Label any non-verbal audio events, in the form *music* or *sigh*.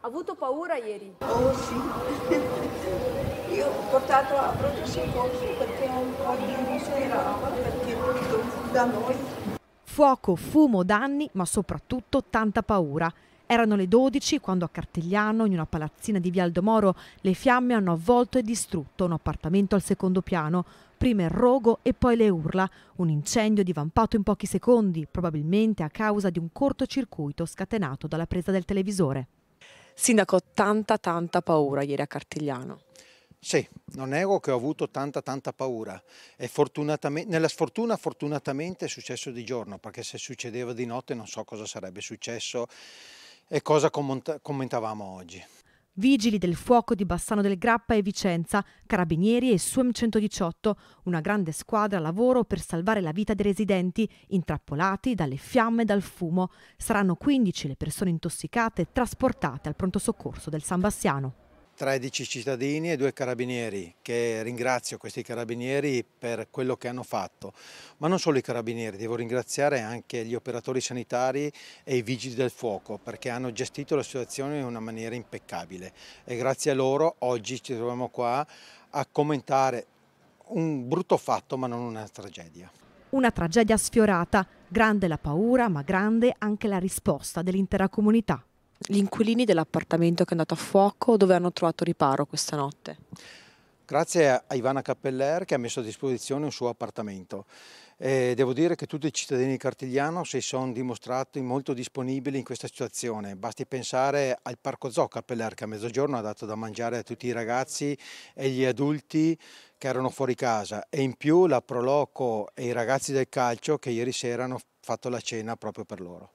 Ha avuto paura ieri? Oh sì, *laughs* io ho portato a proprio così perché un po' di disperava perché tutto da noi. Fuoco, fumo, danni, ma soprattutto tanta paura. Erano le 12 quando a Cartigliano, in una palazzina di Vialdo Moro, le fiamme hanno avvolto e distrutto un appartamento al secondo piano. Prima il rogo e poi le urla. Un incendio divampato in pochi secondi, probabilmente a causa di un cortocircuito scatenato dalla presa del televisore. Sindaco, tanta tanta paura ieri a Cartigliano. Sì, non nego che ho avuto tanta tanta paura e nella sfortuna fortunatamente è successo di giorno perché se succedeva di notte non so cosa sarebbe successo e cosa commentavamo oggi. Vigili del fuoco di Bassano del Grappa e Vicenza, Carabinieri e SUEM 118, una grande squadra lavoro per salvare la vita dei residenti intrappolati dalle fiamme e dal fumo. Saranno 15 le persone intossicate trasportate al pronto soccorso del San Bassiano. 13 cittadini e due carabinieri che ringrazio questi carabinieri per quello che hanno fatto, ma non solo i carabinieri, devo ringraziare anche gli operatori sanitari e i vigili del fuoco perché hanno gestito la situazione in una maniera impeccabile e grazie a loro oggi ci troviamo qua a commentare un brutto fatto ma non una tragedia. Una tragedia sfiorata, grande la paura ma grande anche la risposta dell'intera comunità gli inquilini dell'appartamento che è andato a fuoco dove hanno trovato riparo questa notte. Grazie a Ivana Cappeller che ha messo a disposizione un suo appartamento. Eh, devo dire che tutti i cittadini di Cartigliano si sono dimostrati molto disponibili in questa situazione. Basti pensare al parco zoo Cappeller che a mezzogiorno ha dato da mangiare a tutti i ragazzi e gli adulti che erano fuori casa e in più la Proloco e i ragazzi del calcio che ieri sera hanno fatto la cena proprio per loro.